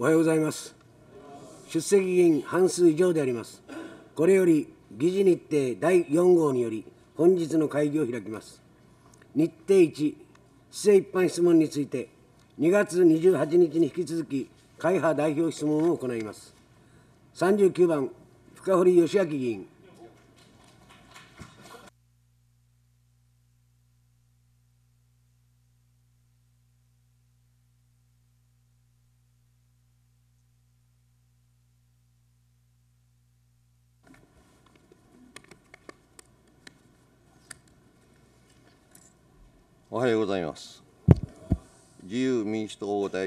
おはようございます出席議員半数以上でありますこれより議事日程第4号により本日の会議を開きます日程1市政一般質問について2月28日に引き続き会派代表質問を行います39番深堀義明議員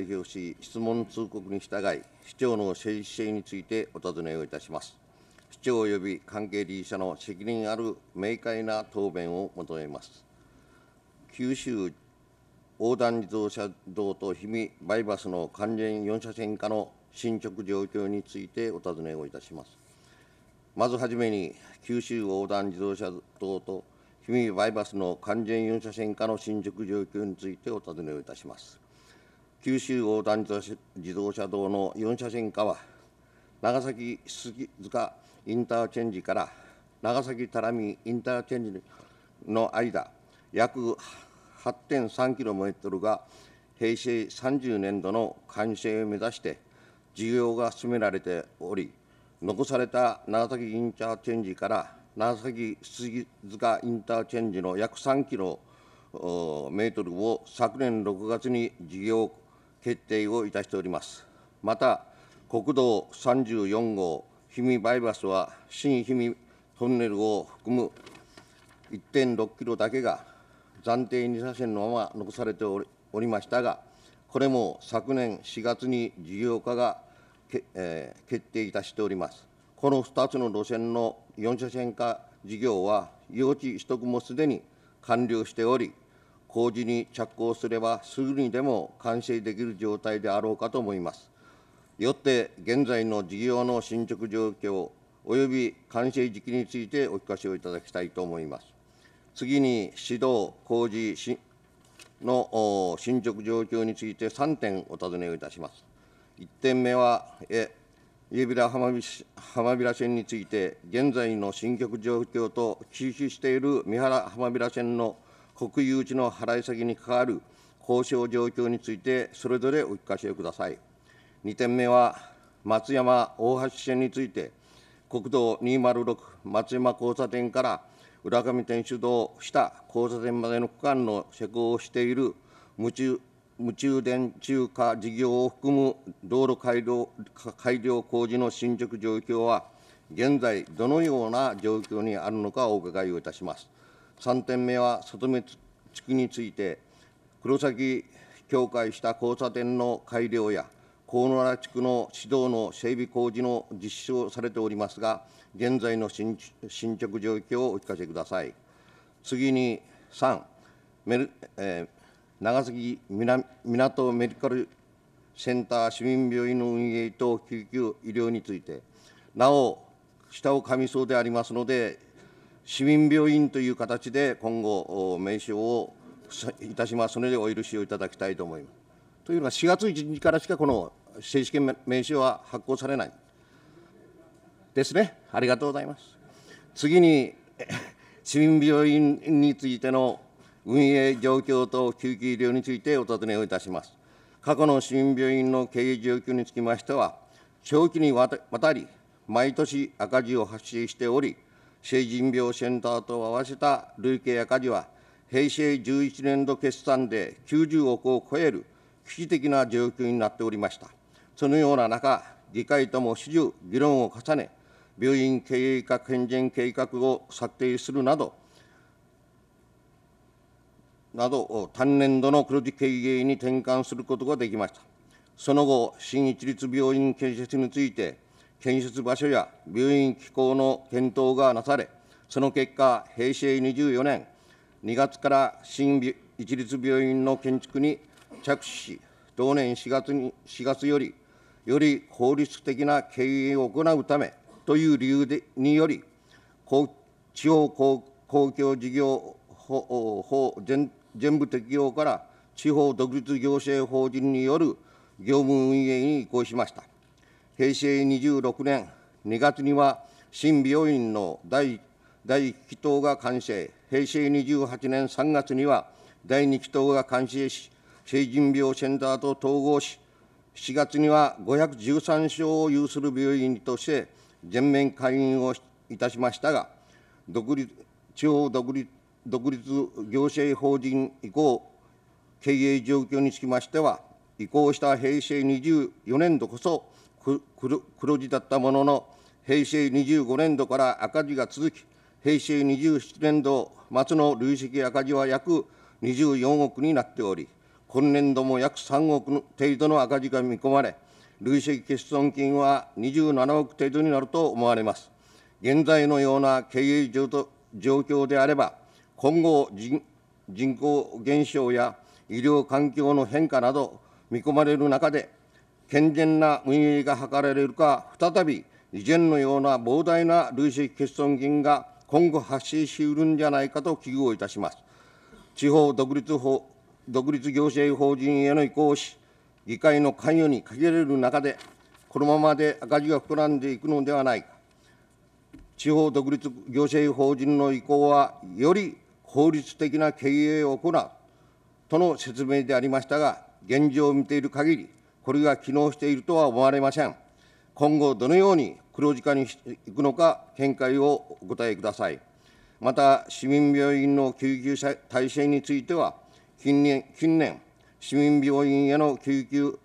代表し、質問通告に従い、市長の政治姿勢についてお尋ねをいたします。市長及び関係理事者の責任ある明快な答弁を求めます。九州横断自動車道と氷見バイパスの完全4車線化の進捗状況についてお尋ねをいたします。まずはじめに、九州横断自動車道と氷見バイパスの完全4車線化の進捗状況についてお尋ねをいたします。九州横断自動車道の4車線化は、長崎杉塚インターチェンジから長崎多良見インターチェンジの間、約8.3キロメートルが平成30年度の完成を目指して、事業が進められており、残された長崎インターチェンジから長崎杉塚インターチェンジの約3キロメートルを昨年6月に事業決定をいたしております。また、国道34号氷見バイパスは、新氷見トンネルを含む1.6キロだけが暫定2車線のまま残されておりましたが、これも昨年4月に事業化が、えー、決定いたしております。この2つの路線の4車線化事業は、用地取得もすでに完了しており、工事に着工すればすぐにでも完成できる状態であろうかと思います。よって現在の事業の進捗状況及び完成時期についてお聞かせをいただきたいと思います。次に指導工事の進捗状況について3点お尋ねをいたします。1点目は、え家平浜浜平線について、現在の進捗状況と、休止している三原浜平線の国有地の払い下げに関わる交渉状況について、それぞれお聞かせください。2点目は、松山大橋線について、国道206松山交差点から浦上天主堂下交差点までの区間の施工をしている無中無中電柱化事業を含む道路改良改良工事の進捗状況は、現在、どのような状況にあるのかお伺いをいたします。3点目は、外目地区について、黒崎境界した交差点の改良や、河野原地区の指導の整備工事の実施をされておりますが、現在の進捗状況をお聞かせください。次に3、メルえー、長崎港メディカルセンター市民病院の運営と救急医療について、なお、下をかみそうでありますので、市民病院という形で今後、名称をいたしますので、お許しをいただきたいと思います。というのは、4月1日からしかこの正式名称は発行されない。ですね。ありがとうございます。次に、市民病院についての運営状況と救急医療についてお尋ねをいたします。過去の市民病院の経営状況につきましては、長期にわたり、毎年赤字を発生しており、成人病センターと合わせた累計赤字は、平成11年度決算で90億を超える危機的な状況になっておりました。そのような中、議会とも始終議論を重ね、病院経営化健全計画を策定するなど、など、単年度の黒字経営に転換することができました。その後、新一律病院建設について、建設場所や病院機構の検討がなされ、その結果、平成24年2月から新一律病院の建築に着手し、同年4月に ,4 月より、より効率的な経営を行うためという理由でにより、地方公共事業法全全部適用から地方独立行政法人による業務運営に移行しました。平成26年2月には、新病院の第1期棟が完成、平成28年3月には第2期棟が完成し、成人病センターと統合し、7月には513床を有する病院として全面開院をいたしましたが、独立地方独立独立行政法人移行経営状況につきましては、移行した平成24年度こそ、黒字だったものの、平成25年度から赤字が続き、平成27年度末の累積赤字は約24億になっており、今年度も約3億程度の赤字が見込まれ、累積欠損金は27億程度になると思われます。現在のような経営状況であれば、今後人、人口減少や医療環境の変化など見込まれる中で、健全な運営が図られるか、再び以前のような膨大な累積欠損金が今後発生しうるんじゃないかと危惧をいたします。地方独立法独立行政法人への移行をし、議会の関与に限られる中で、このままで赤字が膨らんでいくのではないか。地方独立行政法人の移行は、より効率的な経営を行うとの説明でありましたが、現状を見ている限り、これが機能しているとは思われません。今後、どのように黒字化にいくのか、見解をお答えください。また、市民病院の救急体制については、近年、近年市民病院への救急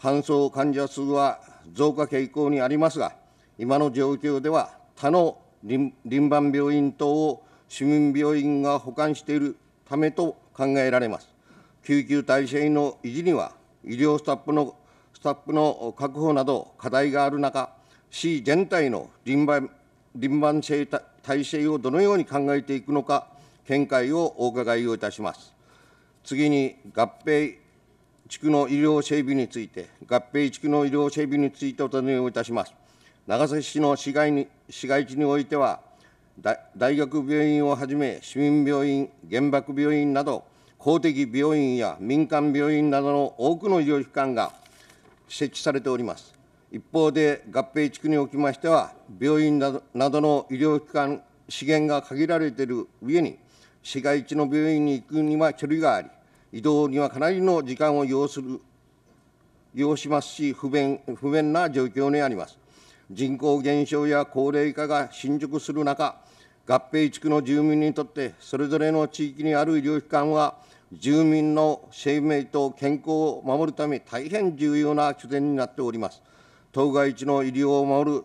搬送患者数は増加傾向にありますが、今の状況では、他の臨番病院等を市民病院が保管しているためと考えられます。救急体制の維持には医療スタッフのスタッフの確保など課題がある中、市全体の輪番輪番制体制をどのように考えていくのか、見解をお伺いをいたします。次に合併地区の医療整備について、合併地区の医療整備についてお尋ねをいたします。長崎市の市街に市街地においては、大学病院をはじめ、市民病院、原爆病院など、公的病院や民間病院などの多くの医療機関が設置されております。一方で、合併地区におきましては、病院などの医療機関資源が限られている上に、市街地の病院に行くには距離があり、移動にはかなりの時間を要する要しますし、不便不便な状況にあります。人口減少や高齢化が進捗する中、合併地区の住民にとって、それぞれの地域にある医療機関は、住民の生命と健康を守るため、大変重要な拠点になっております。当該地の医療を守る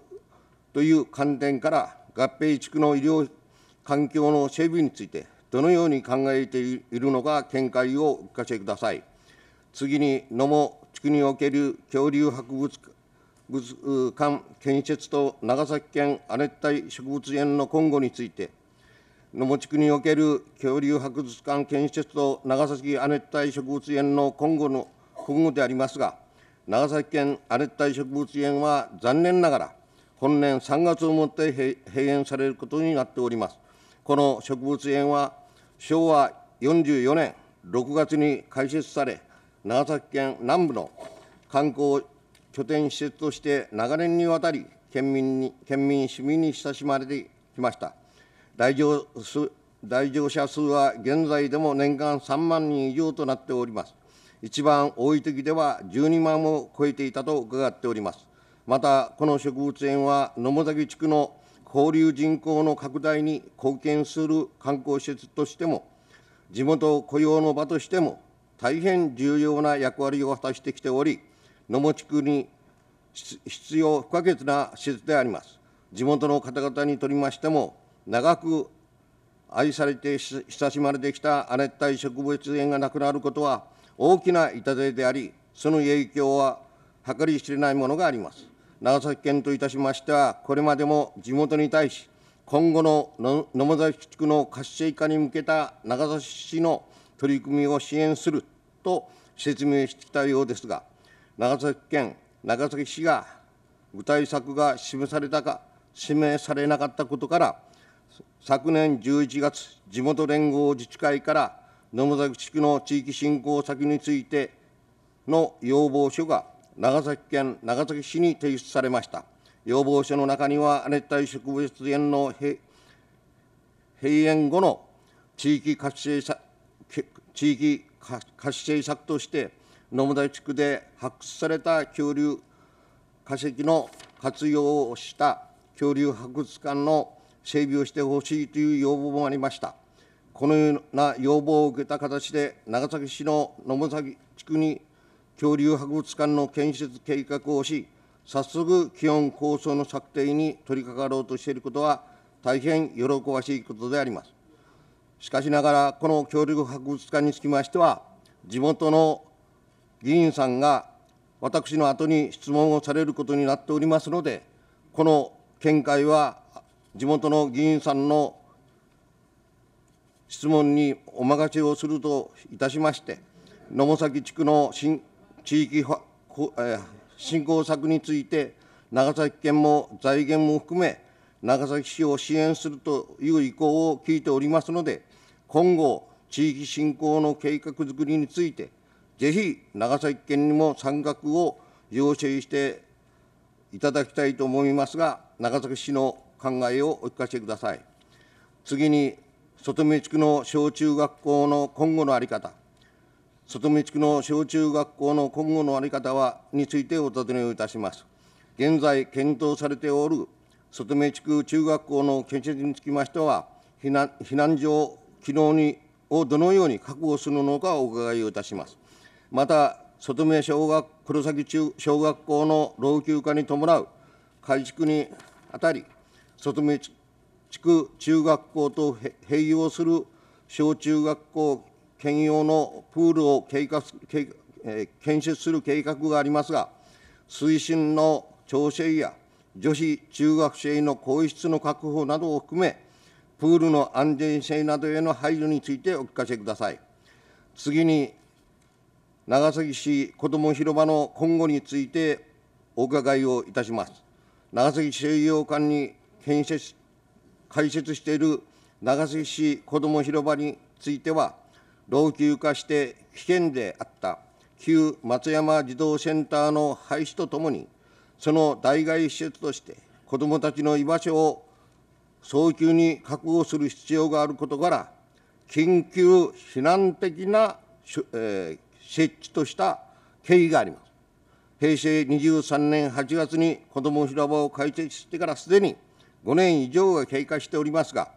という観点から、合併地区の医療環境の整備について、どのように考えているのか、見解をお聞かせください。次に、野茂地区における恐竜博物館建設と長崎県亜熱帯植物園の今後について、野地区における恐竜博物館建設と長崎亜熱帯植物園の今後の今後でありますが、長崎県亜熱帯植物園は残念ながら、本年3月をもって閉園されることになっております。この植物園は昭和44年6月に開設され、長崎県南部の観光拠点施設として長年にわたり県民に、県民、市民に親しまれてきました。来場来場者数は現在でも年間3万人以上となっております。一番多い時では12万を超えていたと伺っております。また、この植物園は野茂崎地区の交流人口の拡大に貢献する観光施設としても、地元雇用の場としても、大変重要な役割を果たしてきており、野茂地区に必要不可欠な施設であります。地元の方々にとりましても、長く愛されて親しまれてきた亜熱帯植物園がなくなることは大きな痛手であり、その影響は計り知れないものがあります。長崎県といたしましては、これまでも地元に対し、今後の野間崎地区の活性化に向けた長崎市の取り組みを支援すると説明してきたようですが、長崎県、長崎市が具体策が示されたか、示されなかったことから、昨年11月、地元連合自治会から野村崎地区の地域振興先についての要望書が長崎県長崎市に提出されました。要望書の中には、熱帯植物園の閉園後の地域活性地域活性策として、野村地区で発掘された恐竜化石の活用をした恐竜博物館の整備をしてほしいという要望もありました。このような要望を受けた形で、長崎市の野茂崎地区に恐竜博物館の建設計画をし、早速、基本構想の策定に取り掛かろうとしていることは、大変喜ばしいことであります。しかしながら、この恐竜博物館につきましては、地元の議員さんが私の後に質問をされることになっておりますので、この見解は地元の議員さんの質問にお任せをするといたしまして、野母崎地区の新地域振興策について、長崎県も財源も含め、長崎市を支援するという意向を聞いておりますので、今後、地域振興の計画づくりについて、ぜひ長崎県にも参画を要請していただきたいと思いますが、長崎市の考えをお聞かせください。次に、外見地区の小中学校の今後の在り方、外見地区の小中学校の今後の在り方はについてお尋ねをいたします。現在、検討されておる外海地区中学校の建設につきましては、避難避難所機能にをどのように確保するのかお伺いをいたします。また、外名小学黒崎中小学校の老朽化に伴う改築にあたり、外海地区中学校と併用する小中学校兼用のプールを計画計建設する計画がありますが、推進の調整や女子中学生の更衣室の確保などを含め、プールの安全性などへの配慮についてお聞かせください。次に、長崎市子ども広場の今後についてお伺いをいたします。長崎市政洋館に建設、開設している長崎市子ども広場については、老朽化して危険であった旧松山児童センターの廃止とともに、その代替施設として子どもたちの居場所を早急に確保する必要があることから、緊急避難的な、え設置とした経緯があります。平成23年8月に子ども広場を開設してからすでに5年以上が経過しておりますが、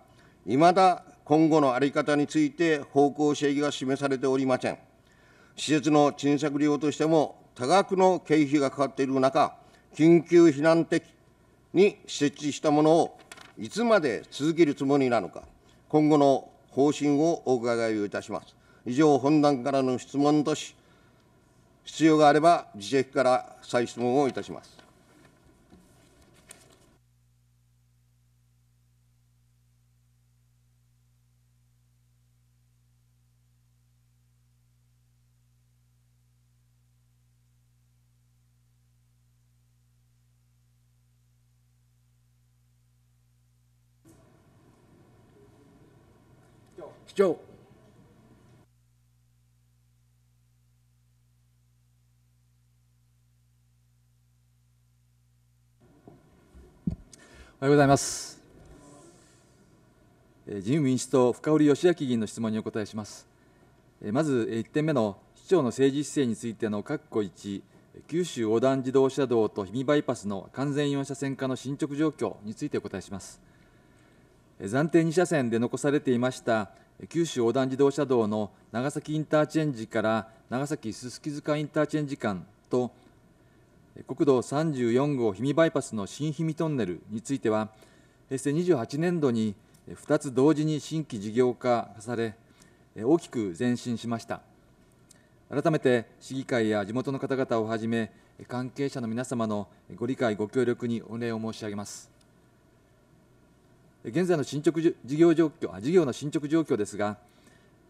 いまだ今後の在り方について方向性が示されておりません。施設の賃借利用としても、多額の経費がかかっている中、緊急避難的に設置したものをいつまで続けるつもりなのか、今後の方針をお伺いをいたします。以上、本団からの質問とし、必要があれば、自席から再質問をいたします。j o おはようございます。自由民主党、深堀義明議員の質問にお答えします。まず1点目の市長の政治姿勢についての括弧1、九州横断自動車道と氷見バイパスの完全4車線化の進捗状況についてお答えします。暫定2車線で残されていました九州横断自動車道の長崎インターチェンジから長崎すすき塚インターチェンジ間と国道34号氷見バイパスの新氷見トンネルについては平成28年度に2つ同時に新規事業化され大きく前進しました改めて市議会や地元の方々をはじめ関係者の皆様のご理解ご協力にお礼を申し上げます現在の進捗事業状況事業の進捗状況ですが、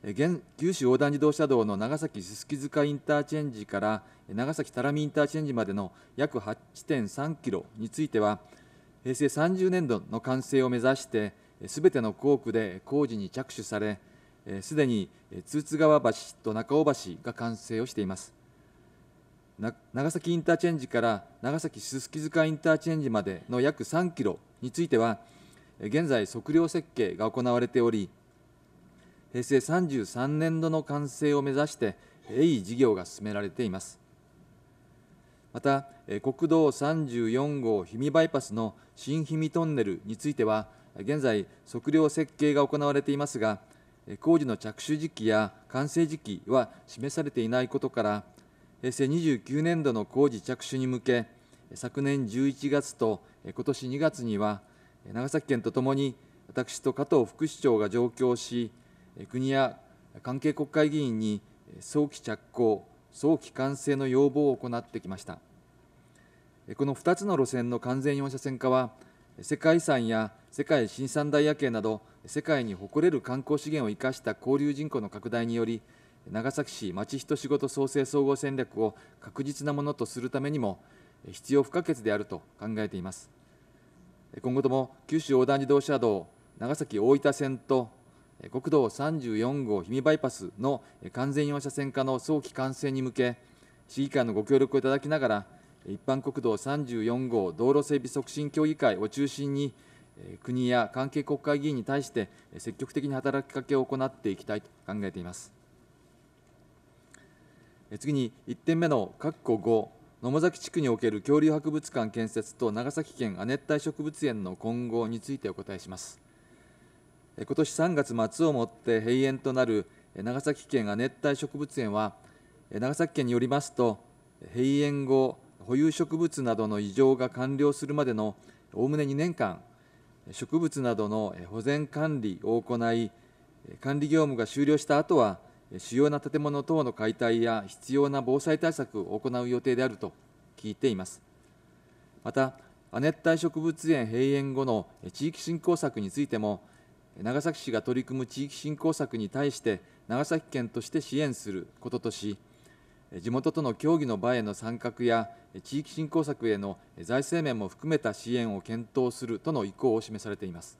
現九州横断自動車道の長崎すすき塚インターチェンジから長崎多良見インターチェンジまでの約8.3キロについては、平成30年度の完成を目指して、すべての工区で工事に着手され、すでに通津川橋と中尾橋が完成をしています。長崎インターチェンジから長崎すすき塚インターチェンジまでの約3キロについては、現在測量設計が行われており平成33年度の完成を目指して鋭意事業が進められていますまた国道34号氷見バイパスの新氷見トンネルについては現在測量設計が行われていますが工事の着手時期や完成時期は示されていないことから平成29年度の工事着手に向け昨年11月と今年2月には長崎県とともに、私と加藤副市長が上京し、国や関係国会議員に早期着工、早期完成の要望を行ってきました。この2つの路線の完全4車線化は、世界遺産や世界新三大夜景など、世界に誇れる観光資源を生かした交流人口の拡大により、長崎市まちひと仕事創生総合戦略を確実なものとするためにも、必要不可欠であると考えています。今後とも九州横断自動車道長崎大分線と国道34号氷見バイパスの完全4車線化の早期完成に向け市議会のご協力をいただきながら一般国道34号道路整備促進協議会を中心に国や関係国会議員に対して積極的に働きかけを行っていきたいと考えています次に1点目の括弧5野間崎地区における恐竜博物館建設と長崎県亜熱帯植物園の今後についてお答えします今年3月末をもって閉園となる長崎県亜熱帯植物園は長崎県によりますと閉園後保有植物などの異常が完了するまでのおおむね2年間植物などの保全管理を行い管理業務が終了した後は主要な建物等の解体や必要な防災対策を行う予定であると聞いています。また、亜熱帯植物園閉園後の地域振興策についても、長崎市が取り組む地域振興策に対して、長崎県として支援することとし、地元との協議の場への参画や、地域振興策への財政面も含めた支援を検討するとの意向を示されています。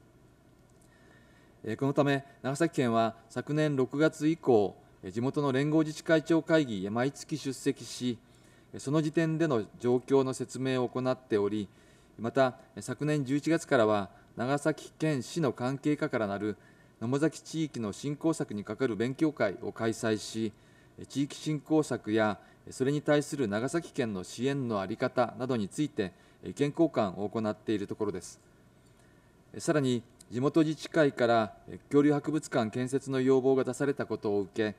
このため長崎県は昨年6月以降地元の連合自治会長会議へ毎月出席しその時点での状況の説明を行っておりまた昨年11月からは長崎県市の関係課からなる野間崎地域の振興策にかかる勉強会を開催し地域振興策やそれに対する長崎県の支援の在り方などについて意見交換を行っているところです。さらに地元自治会から恐竜博物館建設の要望が出されたことを受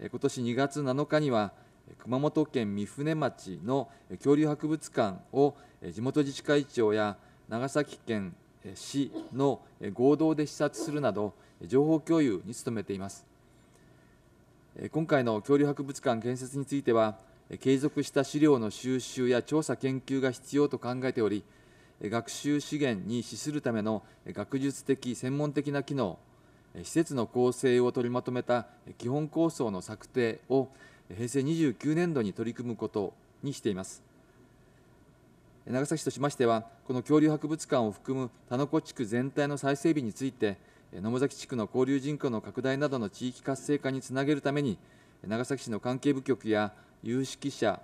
け、今年2月7日には、熊本県御船町の恐竜博物館を地元自治会長や長崎県市の合同で視察するなど、情報共有に努めています。今回の恐竜博物館建設については、継続した資料の収集や調査研究が必要と考えており、学習資源に資するための学術的、専門的な機能、施設の構成を取りまとめた基本構想の策定を平成29年度に取り組むことにしています。長崎市としましては、この恐竜博物館を含む田の子地区全体の再整備について、野母崎地区の交流人口の拡大などの地域活性化につなげるために、長崎市の関係部局や有識者、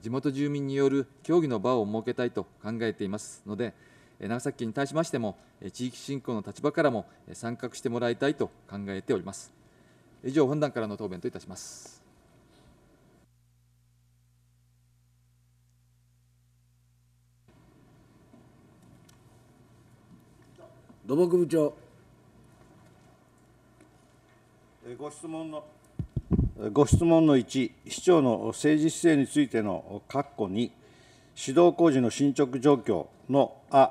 地元住民による協議の場を設けたいと考えていますので、長崎県に対しましても、地域振興の立場からも参画してもらいたいと考えております。以上、本段からの答弁といたします。土木部長。ご質問のご質問の1、市長の政治姿勢についての括弧2、指導工事の進捗状況のあ、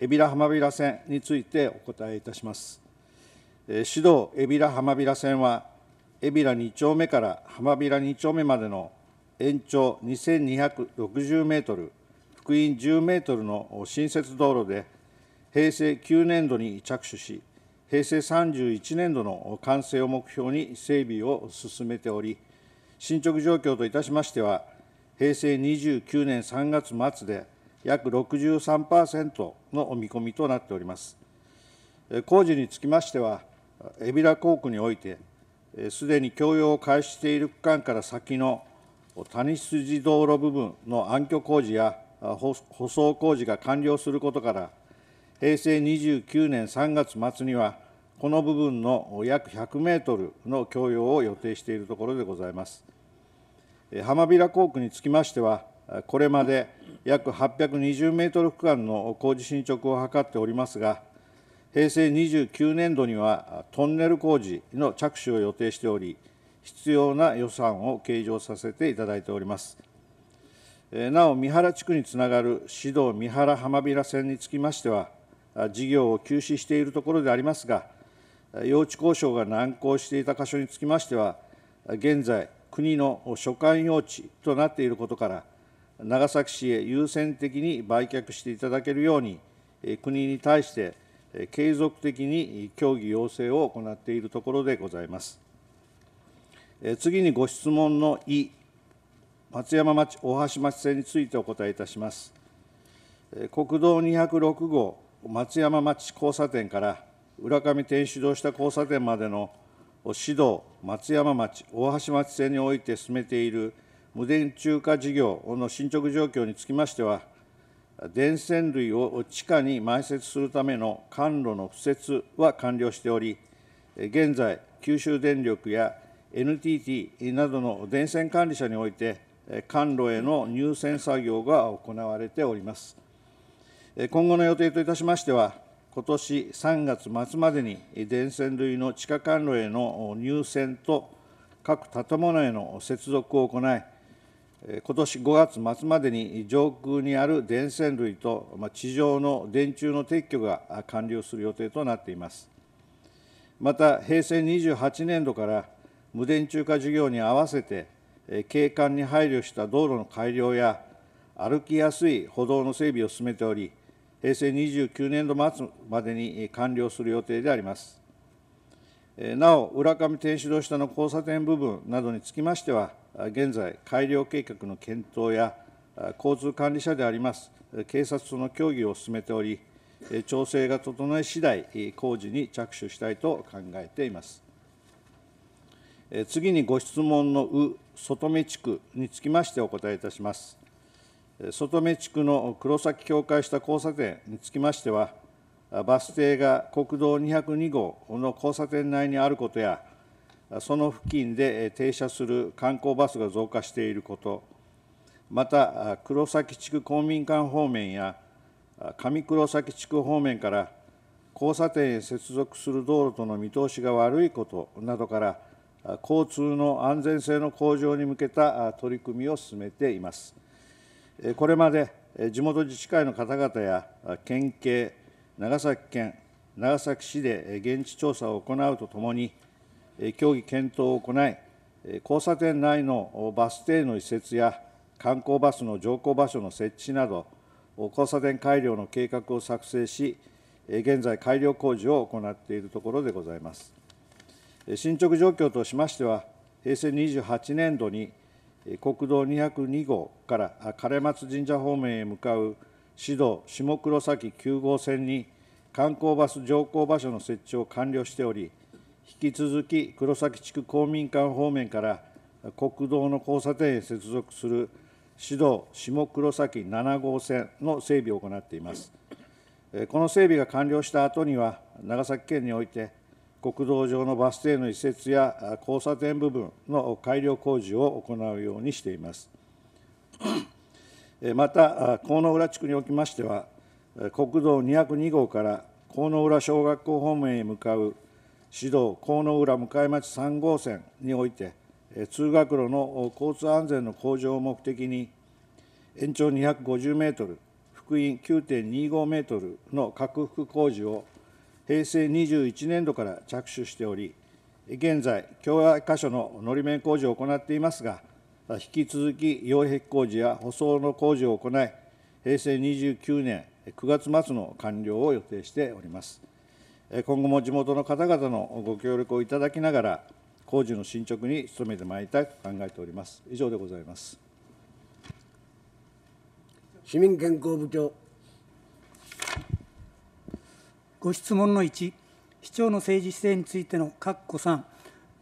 海老名浜平線についてお答えいたします。指導海老名浜平線は、海老名2丁目から浜平2丁目までの延長2260メートル、福音10メートルの新設道路で、平成9年度に着手し、平成31年度の完成を目標に整備を進めており、進捗状況といたしましては、平成29年3月末で約63%の見込みとなっております。工事につきましては、海老名工区において、すでに供用を開始している区間から先の谷筋道路部分の暗渠工事や舗装工事が完了することから、平成29年3月末には、この部分の約100メートルの供用を予定しているところでございます。浜平校区につきましては、これまで約820メートル区間の工事進捗を図っておりますが、平成29年度にはトンネル工事の着手を予定しており、必要な予算を計上させていただいております。なお、三原地区につながる市道三原浜平線につきましては、事業を休止しているところでありますが、用地交渉が難航していた箇所につきましては、現在、国の所管用地となっていることから、長崎市へ優先的に売却していただけるように、国に対して継続的に協議要請を行っているところでございます。次にご質問のい松山町大橋町線についてお答えいたします。国道206号松山町交差点から浦上天主堂下交差点までの市道松山町大橋町線において進めている無電柱化事業の進捗状況につきましては電線類を地下に埋設するための管路の敷設は完了しており現在九州電力や NTT などの電線管理者において管路への入線作業が行われております。今後の予定といたしましては、ことし3月末までに電線類の地下管路への入線と各建物への接続を行い、今年5月末までに上空にある電線類と地上の電柱の撤去が完了する予定となっています。また、平成28年度から無電柱化事業に合わせて、景観に配慮した道路の改良や、歩きやすい歩道の整備を進めており、平成29年度末までに完了する予定であります。なお、浦上天主堂下の交差点部分などにつきましては、現在、改良計画の検討や交通管理者であります警察との協議を進めており、調整が整い次第工事に着手したいと考えています。次にご質問の「う」外目地区につきましてお答えいたします。外目地区の黒崎境界下交差点につきましては、バス停が国道202号の交差点内にあることや、その付近で停車する観光バスが増加していること、また黒崎地区公民館方面や上黒崎地区方面から交差点へ接続する道路との見通しが悪いことなどから交通の安全性の向上に向けた取り組みを進めています。これまで地元自治会の方々や県警、長崎県、長崎市で現地調査を行うとともに、協議検討を行い、交差点内のバス停の移設や観光バスの乗降場所の設置など、交差点改良の計画を作成し、現在、改良工事を行っているところでございます。進捗状況としましては、平成28年度に国道202号から枯松神社方面へ向かう市道下黒崎9号線に観光バス乗降場所の設置を完了しており、引き続き黒崎地区公民館方面から国道の交差点へ接続する市道下黒崎7号線の整備を行っています。この整備が完了した後には、長崎県において、国道上のバス停の移設や交差点部分の改良工事を行うようにしています。また、河野浦地区におきましては、国道202号から河野浦小学校方面へ向かう指導河野浦向町3号線において、通学路の交通安全の向上を目的に、延長250メートル、福音9.25メートルの拡幅工事を平成21年度から着手しており、現在、共和箇所ののり面工事を行っていますが、引き続き擁壁工事や舗装の工事を行い、平成29年9月末の完了を予定しております。今後も地元の方々のご協力をいただきながら、工事の進捗に努めてまいりたいと考えております。以上でございます。市民健康部長ご質問の1、市長の政治姿勢についての括弧3、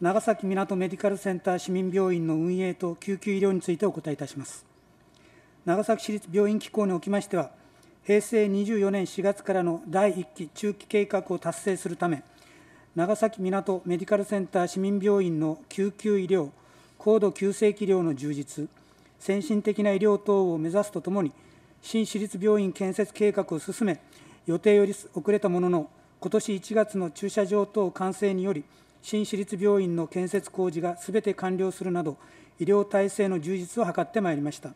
長崎港メディカルセンター市民病院の運営と救急医療についてお答えいたします。長崎市立病院機構におきましては、平成24年4月からの第1期中期計画を達成するため、長崎港メディカルセンター市民病院の救急医療、高度急性期医療の充実、先進的な医療等を目指すとともに、新市立病院建設計画を進め、予定より遅れたものの、今年1月の駐車場等完成により、新市立病院の建設工事がすべて完了するなど、医療体制の充実を図ってまいりました。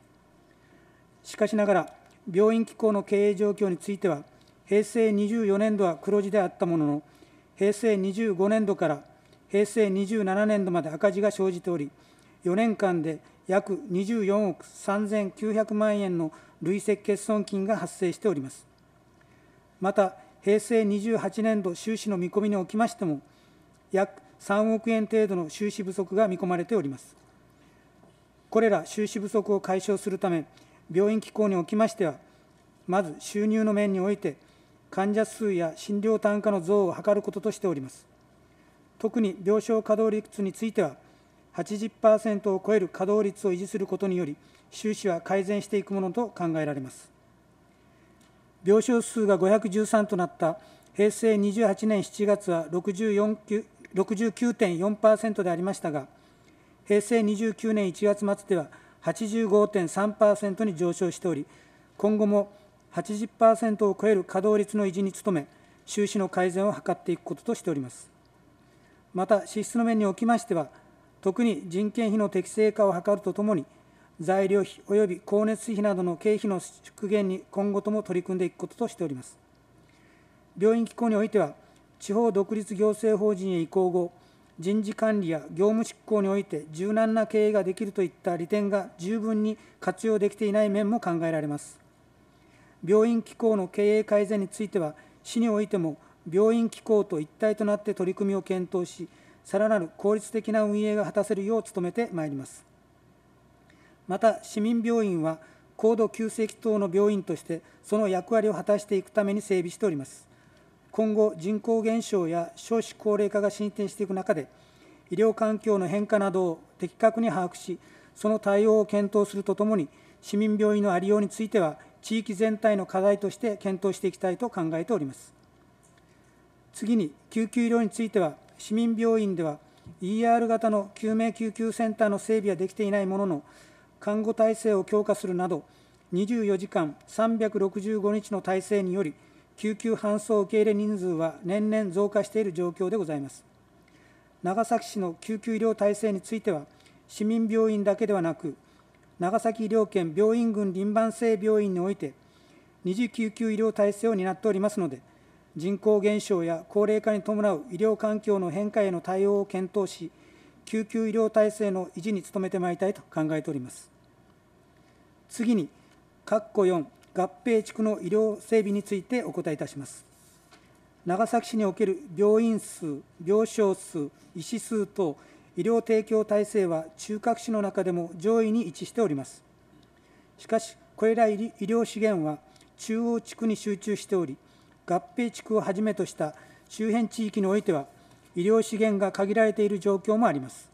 しかしながら、病院機構の経営状況については、平成24年度は黒字であったものの、平成25年度から平成27年度まで赤字が生じており、4年間で約24億3900万円の累積欠損金が発生しております。また平成28年度収支の見込みにおきましても、約3億円程度の収支不足が見込まれております。これら収支不足を解消するため、病院機構におきましては、まず収入の面において、患者数や診療単価の増を図ることとしております。特に病床稼働率については、80%を超える稼働率を維持することにより、収支は改善していくものと考えられます。病床数が513となった平成28年7月は69.4%でありましたが、平成29年1月末では85.3%に上昇しており、今後も80%を超える稼働率の維持に努め、収支の改善を図っていくこととしております。また、支出の面におきましては、特に人件費の適正化を図るとともに、材料費及び光熱費などの経費の縮減に今後とも取り組んでいくこととしております。病院機構においては、地方独立行政法人へ移行後、人事管理や業務執行において柔軟な経営ができるといった利点が十分に活用できていない面も考えられます。病院機構の経営改善については、市においても病院機構と一体となって取り組みを検討し、さらなる効率的な運営が果たせるよう努めてまいります。また市民病院は高度急性期等の病院としてその役割を果たしていくために整備しております今後人口減少や少子高齢化が進展していく中で医療環境の変化などを的確に把握しその対応を検討するとともに市民病院のありようについては地域全体の課題として検討していきたいと考えております次に救急医療については市民病院では ER 型の救命救急センターの整備はできていないものの看護体制を強化するなど、24時間365日の体制により、救急搬送受け入れ人数は年々増加している状況でございます。長崎市の救急医療体制については、市民病院だけではなく、長崎医療圏病院群臨番制病院において、二次救急医療体制を担っておりますので、人口減少や高齢化に伴う医療環境の変化への対応を検討し、救急医療体制の維持に努めてまいりたいと考えております。次に、括弧4、合併地区の医療整備についてお答えいたします。長崎市における病院数、病床数、医師数等、医療提供体制は中核市の中でも上位に位置しております。しかし、これら医療資源は中央地区に集中しており、合併地区をはじめとした周辺地域においては、医療資源が限られている状況もあります。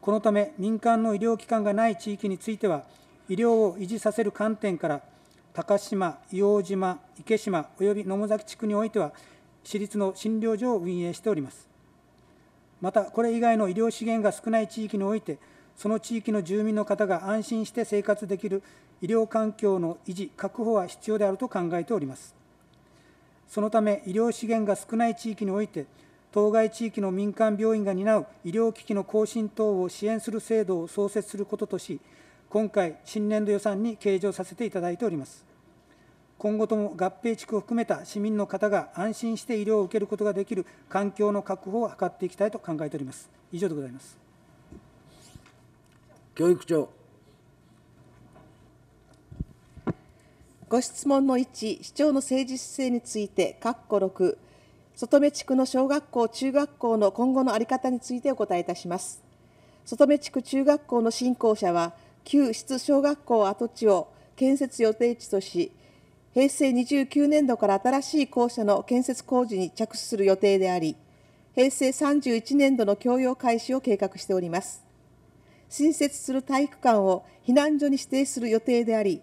このため、民間の医療機関がない地域については、医療を維持させる観点から、高島、硫黄島、池島および野母崎地区においては、私立の診療所を運営しております。また、これ以外の医療資源が少ない地域において、その地域の住民の方が安心して生活できる医療環境の維持、確保は必要であると考えております。そのため、医療資源が少ない地域において、当該地域の民間病院が担う医療機器の更新等を支援する制度を創設することとし、今回、新年度予算に計上させていただいております。今後とも合併地区を含めた市民の方が安心して医療を受けることができる環境の確保を図っていきたいと考えております。以上でございます。教育長。ご質問の1、市長の政治姿勢について、括弧6。外目地区の小学校・中学校の今後の在り方についてお答えいたします。外目地区中学校の新校者は、旧室小学校跡地を建設予定地とし、平成29年度から新しい校舎の建設工事に着手する予定であり、平成31年度の供用開始を計画しております。新設する体育館を避難所に指定する予定であり、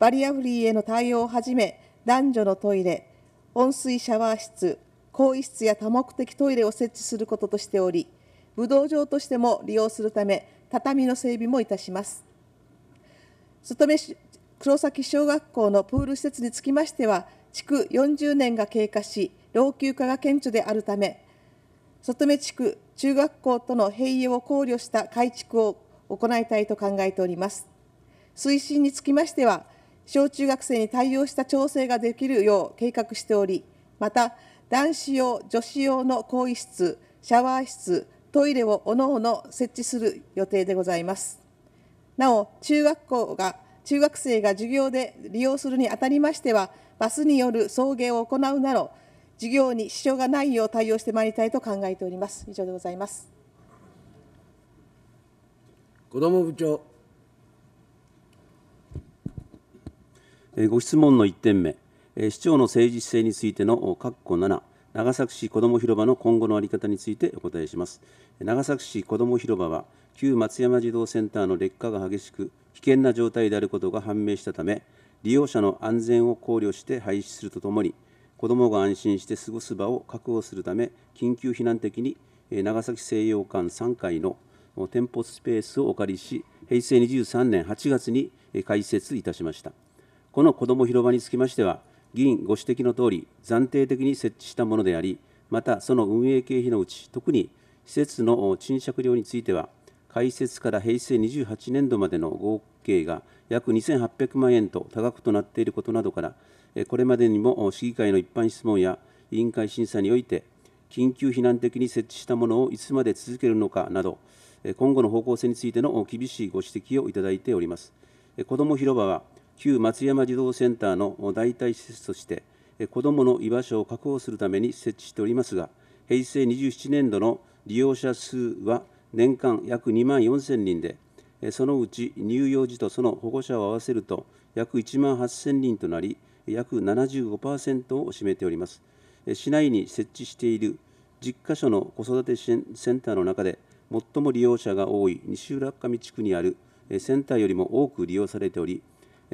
バリアフリーへの対応をはじめ、男女のトイレ、温水シャワー室、更衣室や多目的トイレを設置することとしており武道場としても利用するため畳の整備もいたします外め黒崎小学校のプール施設につきましては築40年が経過し老朽化が顕著であるため外目地区中学校との併用を考慮した改築を行いたいと考えております推進につきましては小中学生に対応した調整ができるよう計画しておりまた男子用女子用の更衣室シャワー室トイレをおのおの設置する予定でございますなお中学校が中学生が授業で利用するにあたりましてはバスによる送迎を行うなど授業に支障がないよう対応してまいりたいと考えております以上でございます子ども部長ご質問の1点目市長の政治姿勢についての括弧7、長崎市こども広場の今後の在り方についてお答えします。長崎市こども広場は、旧松山児童センターの劣化が激しく、危険な状態であることが判明したため、利用者の安全を考慮して廃止するとともに、子どもが安心して過ごす場を確保するため、緊急避難的に長崎西洋館3階の店舗スペースをお借りし、平成23年8月に開設いたしました。このこども広場につきましては、議員ご指摘のとおり、暫定的に設置したものであり、またその運営経費のうち、特に施設の賃借料については、開設から平成28年度までの合計が約2800万円と多額となっていることなどから、これまでにも市議会の一般質問や委員会審査において、緊急避難的に設置したものをいつまで続けるのかなど、今後の方向性についての厳しいご指摘をいただいております。子ども広場は旧松山児童センターの代替施設として、子どもの居場所を確保するために設置しておりますが、平成27年度の利用者数は年間約2万4000人で、そのうち乳幼児とその保護者を合わせると約1万8000人となり、約75%を占めております。市内に設置している10カ所の子育て支援センターの中で、最も利用者が多い西浦上地区にあるセンターよりも多く利用されており、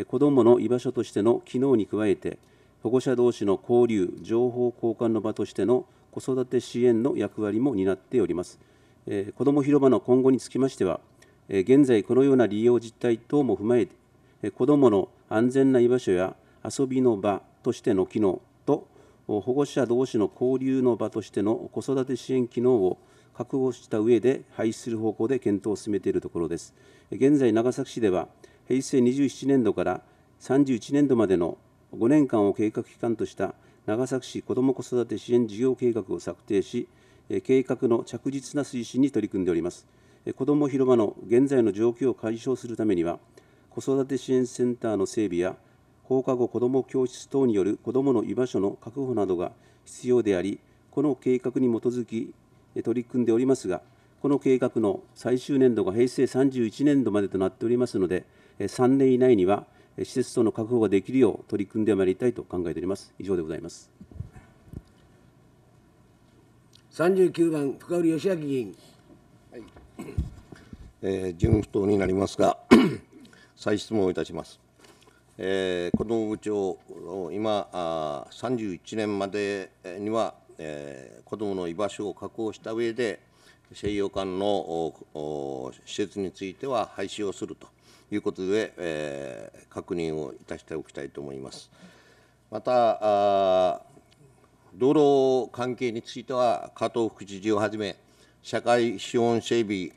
子どもの居場所としての機能に加えて、保護者同士の交流、情報交換の場としての子育て支援の役割も担っております。え子ども広場の今後につきましては、え現在このような利用実態等も踏まえて、子どもの安全な居場所や遊びの場としての機能と、保護者同士の交流の場としての子育て支援機能を確保した上で廃止する方向で検討を進めているところです。現在長崎市では平成27年度から31年度までの5年間を計画期間とした長崎市子ども子育て支援事業計画を策定し、計画の着実な推進に取り組んでおります。子ども広場の現在の状況を解消するためには、子育て支援センターの整備や、放課後子ども教室等による子どもの居場所の確保などが必要であり、この計画に基づき取り組んでおりますが、この計画の最終年度が平成31年度までとなっておりますので、3年以内には施設等の確保ができるよう取り組んでまいりたいと考えております。以上でございます。39番深堀義明議員、はいえー、順不当になりますが 再質問をいたします。えー、この部長今あ31年までには、えー、子どもの居場所を確保した上で西洋館のおお施設については廃止をするということで、えー、確認をいたしておきたいと思います。また道路関係については加藤副知事をはじめ社会資本整備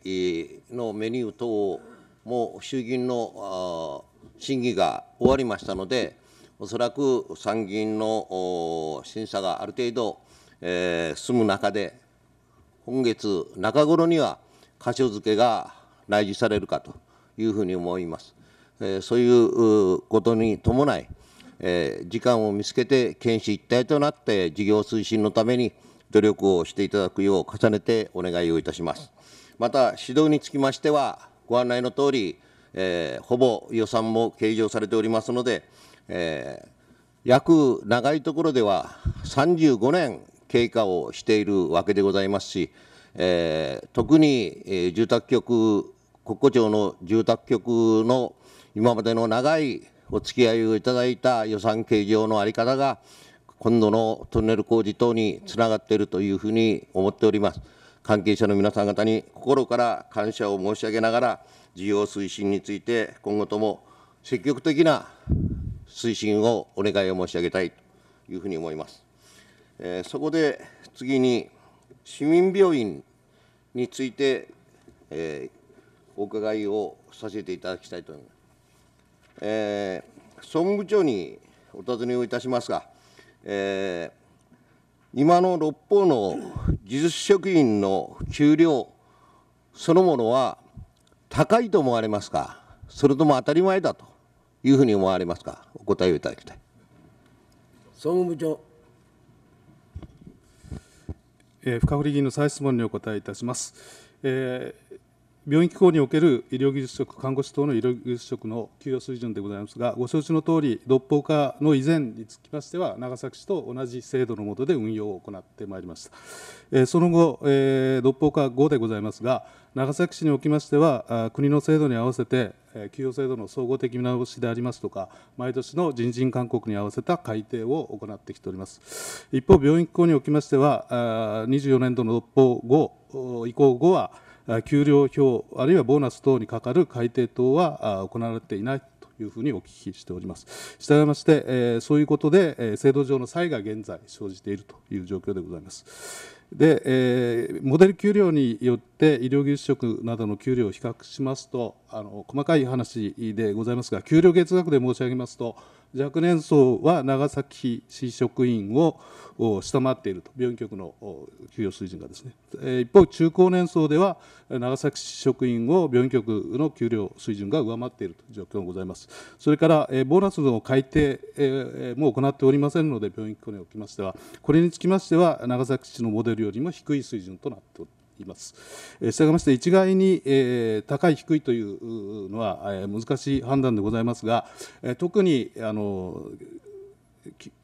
のメニュー等も衆議院の審議が終わりましたのでおそらく参議院の審査がある程度、え進む中で今月中頃には箇所付けが来示されるかと。いうふうに思います。えそういうことに伴い、え時間を見つけて県市一体となって事業推進のために努力をしていただくよう重ねてお願いをいたします。また指導につきましてはご案内の通り、えー、ほぼ予算も計上されておりますので、えー、約長いところでは35年経過をしているわけでございますし、えー、特に、え住宅局国庫庁の住宅局の今までの長いお付き合いをいただいた予算計上の在り方が、今度のトンネル工事等につながっているというふうに思っております。関係者の皆さん方に心から感謝を申し上げながら、事業推進について今後とも積極的な推進をお願いを申し上げたいというふうに思います。えー、そこで次に、市民病院について、えーお伺いをさせていただきたいと思います。えー、総務部長にお尋ねをいたしますが、えー、今の六方の技術職員の給料そのものは高いと思われますか、それとも当たり前だというふうに思われますか、お答えをいただきたい。総務部長。え深堀議員の再質問にお答えいたします。えー病院機構における医療技術職、看護師等の医療技術職の給与水準でございますが、ご承知のとおり、六法化の以前につきましては、長崎市と同じ制度の下で運用を行ってまいりました。その後、独六法化後でございますが、長崎市におきましては、国の制度に合わせて、給与制度の総合的見直しでありますとか、毎年の人事院勧告に合わせた改定を行ってきております。一方、病院機構におきましては、24年度の六法後以降後は、給料表、あるいはボーナス等にかかる改定等は行われていないというふうにお聞きしております。従いまして、えそういうことで、え制度上の差異が現在生じているという状況でございます。で、えー、モデル給料によって医療技術職などの給料を比較しますとあの細かい話でございますが給料月額で申し上げますと若年層は長崎市職員をを下回っていると、病院局の給与水準がですね、一方、中高年層では、長崎市職員を病院局の給料水準が上回っているという状況がございます、それから、ボーナスの改定も行っておりませんので、病院局におきましては、これにつきましては、長崎市のモデルよりも低い水準となっております。います。したがいまして、一概に高い、低いというのは難しい判断でございますが、特にあの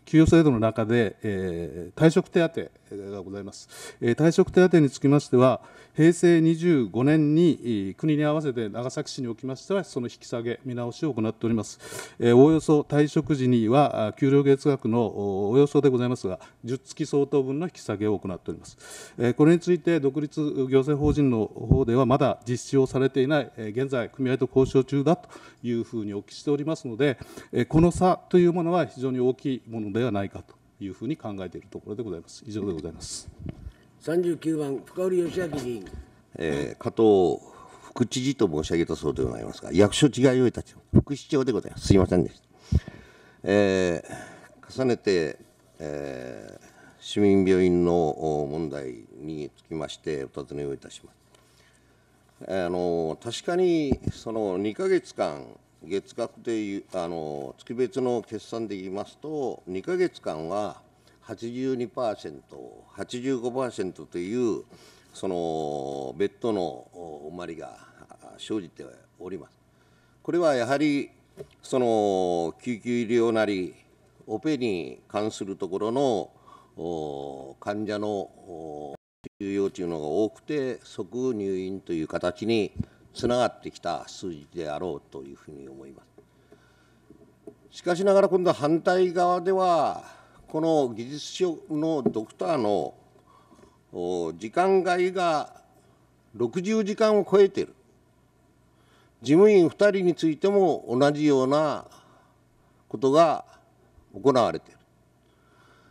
給与制度の中で、えー、退職手当がございます。退職手当につきましては、平成25年に国に合わせて長崎市におきましては、その引き下げ、見直しを行っております。おおよそ退職時には、給料月額のおおよそでございますが、10月相当分の引き下げを行っております。これについて、独立行政法人の方では、まだ実施をされていない、現在、組合と交渉中だというふうにお聞きしておりますので、この差というものは非常に大きいものではないかというふうに考えているところでございます。以上でございます。三十九番深堀義明議員、えー、加藤副知事と申し上げたそうでございますが、役所違いをいたち副市長でございます。すいませんでした。えー、重ねて、えー、市民病院の問題につきましてお尋ねをいたします。あの確かにその2か月間月額でいうあの月別の決算で言いますと2か月間は 82%85% というそのベッドの埋まりが生じております。これはやはりその救急医療なりオペに関するところの患者の収容というのが多くて即入院という形につながってきた数字であろうというふうに思います。しかしながら今度は反対側ではこの技術書のドクターの時間外が60時間を超えている事務員2人についても同じようなことが行われている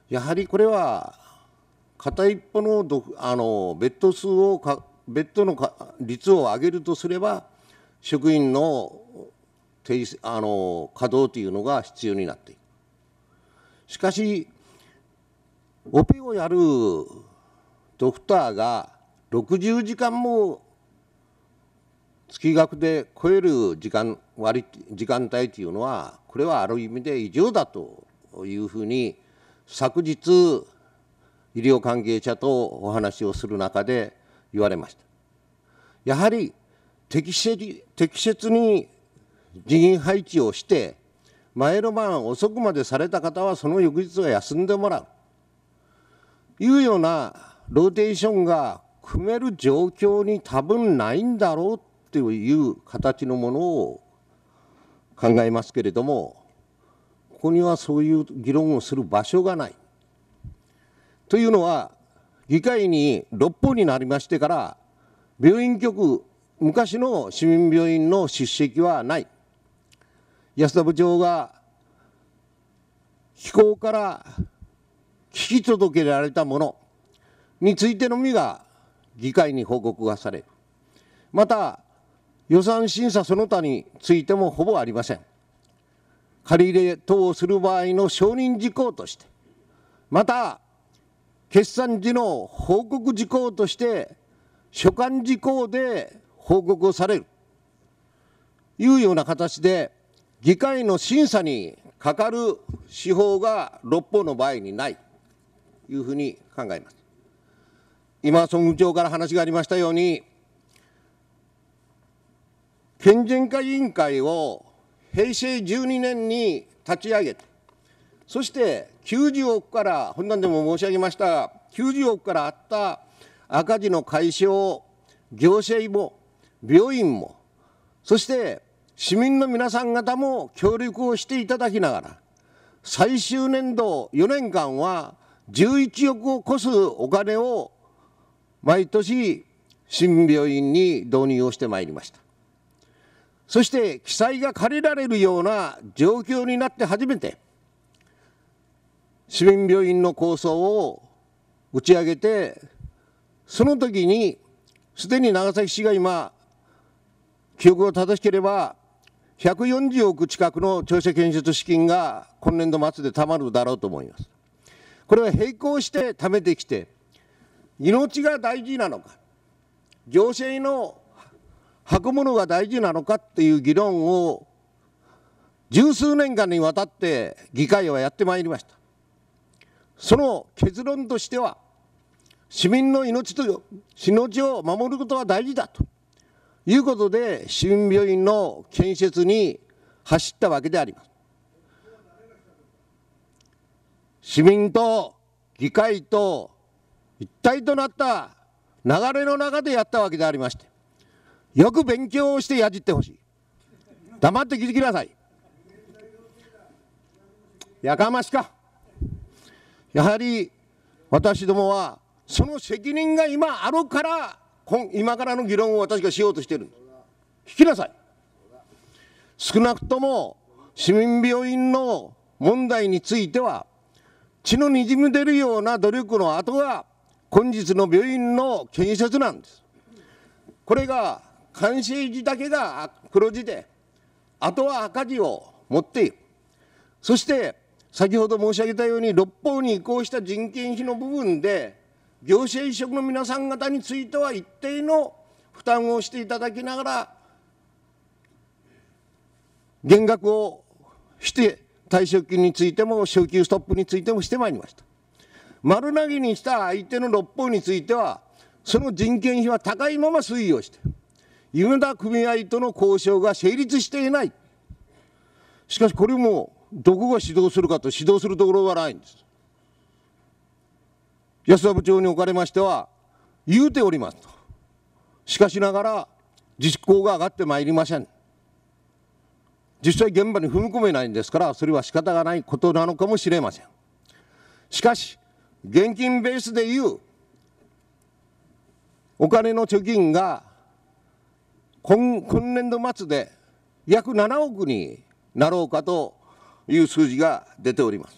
やはりこれは片一方のあのベッド数を別途の率を上げるとすれば、職員のあの稼働というのが必要になっている。しかし、オペをやるドクターが60時間も月額で超える時間割時間帯というのは、これはある意味で異常だというふうに、昨日、医療関係者とお話をする中で、言われました。やはり適切適切に人員配置をして、前の晩遅くまでされた方はその翌日は休んでもらう。いうようなローテーションが組める状況に多分ないんだろうっていう形のものを考えますけれども、ここにはそういう議論をする場所がない。というのは、議会に六法になりましてから病院局昔の市民病院の出席はない安田部長が機構から聞き届けられたものについてのみが議会に報告がされるまた予算審査その他についてもほぼありません借り入れ等をする場合の承認事項としてまた決算時の報告事項として所管事項で報告をされるというような形で議会の審査にかかる司法が六法の場合にないというふうに考えます。今、総務長から話がありましたように、健全化委員会を平成12年に立ち上げた。そして90億から本段でも申し上げましたが90億からあった赤字の解消を行政も病院もそして市民の皆さん方も協力をしていただきながら最終年度4年間は11億を超すお金を毎年新病院に導入をしてまいりましたそして記載が借りられるような状況になって初めて市民病院の構想を打ち上げてその時にすでに長崎市が今記憶を正しければ140億近くの庁舎建設資金が今年度末でたまるだろうと思います。これは並行して貯めてきて命が大事なのか行政の履くものが大事なのかっていう議論を十数年間にわたって議会はやってまいりました。その結論としては、市民の命と命を守ることは大事だということで、市民病院の建設に走ったわけであります。市民と議会と一体となった流れの中でやったわけでありまして、よく勉強をしてやじってほしい。黙って聞いてきなさい。やかましか。やはり私どもはその責任が今あるから今からの議論を私がしようとしている聞きなさい少なくとも市民病院の問題については血のにじみ出るような努力の後が本日の病院の建設なんですこれが完成時だけが黒字であとは赤字を持っているそして先ほど申し上げたように、六方に移行した人件費の部分で、行政移植の皆さん方については一定の負担をしていただきながら、減額をして退職金についても、昇給ストップについてもしてまいりました。丸投げにした相手の六方については、その人件費は高いまま推移をして、夢田組合との交渉が成立していない。しかしこれもどこが指導するかと指導するところはないんです。安田部長におかれましては、言うておりますと。しかしながら、実行が上がってまいりません。実際現場に踏み込めないんですから、それは仕方がないことなのかもしれません。しかし、現金ベースでいう、お金の貯金が今今年度末で約7億になろうかという数字が出ております。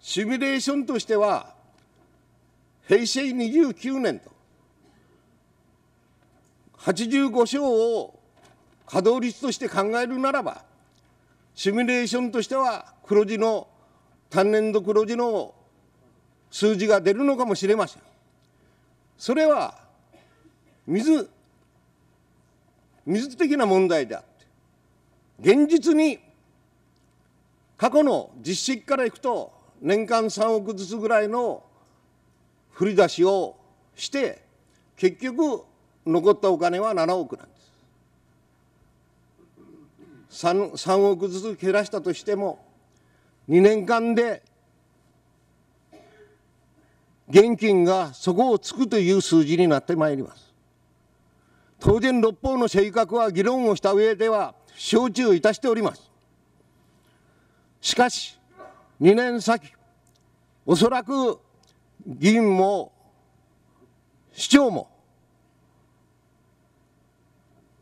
シミュレーションとしては、平成29年と、85床を稼働率として考えるならば、シミュレーションとしては黒字の、単年度黒字の数字が出るのかもしれません。それは水、水的な問題だ。現実に過去の実績からいくと年間3億ずつぐらいの振り出しをして結局残ったお金は7億なんです 3, 3億ずつ減らしたとしても2年間で現金が底をつくという数字になってまいります当然六方の性格は議論をした上では承知をいたしております。しかし、2年先、おそらく議員も市長も、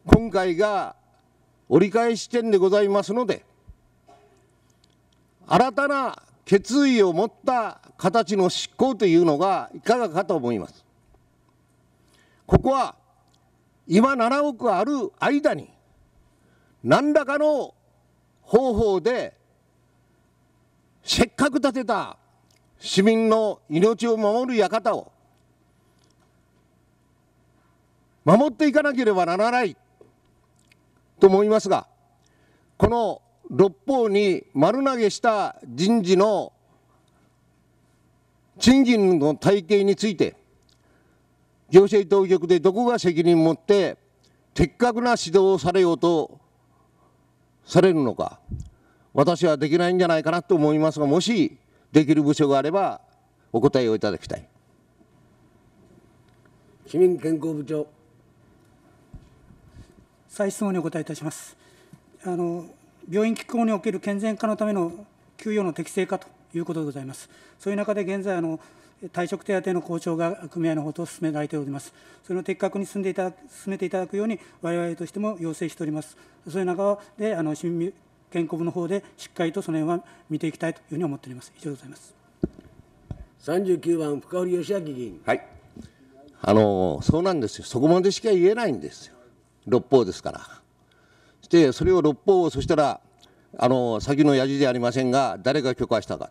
今回が折り返し点でございますので、新たな決意を持った形の執行というのがいかがかと思います。ここは今7億ある間に何らかの方法でせっかく建てた市民の命を守る館を守っていかなければならないと思いますがこの六方に丸投げした人事の賃金の体系について行政当局でどこが責任を持って的確な指導をされようとされるのか、私はできないんじゃないかなと思いますが、もしできる部署があれば、お答えをいただきたい。市民健康部長。再質問にお答えいたします。あの病院機構における健全化のための給与の適正化ということでございます。そういう中で現在あの退職手当の交渉が組合の方と進められております。それを的確に進んでいただ進めていただくように、われわれとしても要請しております。そういう中で、あの市民健康部の方でしっかりとその辺は見ていきたいというふうに思っております。以上でございます。39番、深堀義明議員。はい。あの、そうなんですよ。そこまでしか言えないんですよ。六法ですから。して、それを六法を、そしたら、あの、先のやじでありませんが、誰が許可したか。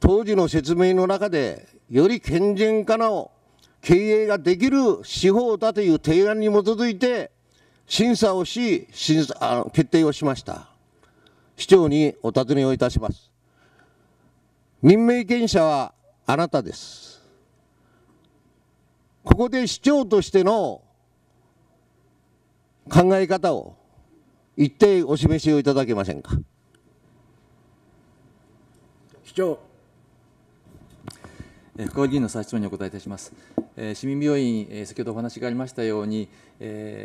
当時の説明の中で、より健全化の経営ができる司法だという提案に基づいて、審査をし、審査あの決定をしました。市長にお尋ねをいたします。任命権者はあなたです。ここで市長としての考え方を一定お示しをいただけませんか。市長福岡議員の再質問にお答えいたします。市民病院、先ほどお話がありましたように、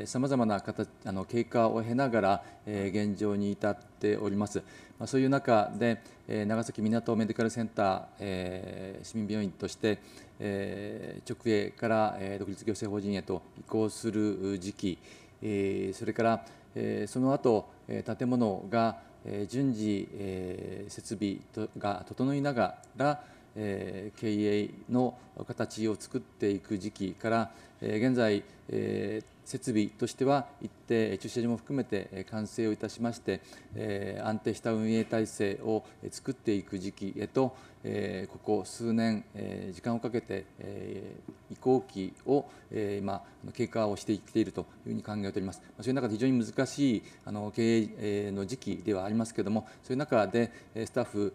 さまざまな形あの経過を経ながら、現状に至っております。まそういう中で、長崎港メディカルセンター、市民病院として、直営から独立行政法人へと移行する時期、それからその後建物が順次設備が整いながら、え経営の形を作っていく時期から、え現在、え設備としては一定駐車場も含めて完成をいたしまして、え安定した運営体制を作っていく時期へと、えここ数年、え時間をかけて、え移行期を、えー、今経過をしてきているというふうに考えております。そういう中で非常に難しいあの経営の時期ではありますけれども、そういう中でスタッフ、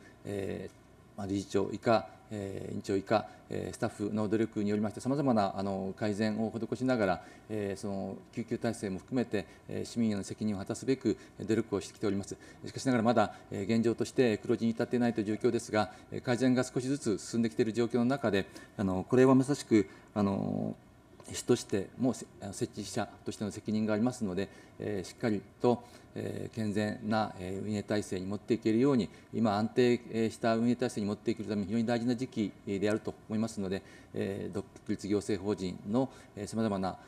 ま理事長以下、えー、委員長以下、えー、スタッフの努力によりましてさまざまなあの改善を施しながら、えー、その救急体制も含めて、えー、市民への責任を果たすべく努力をしてきておりますしかしながらまだ、えー、現状として黒字に至っていないという状況ですが改善が少しずつ進んできている状況の中であのこれはまさしくあのー市としても設置者としての責任がありますので、しっかりと、健全な、運営体制に持っていけるように、今、安定した運営体制に持っていけるために非常に大事な時期であると思いますので、独立行政法人のさまざまな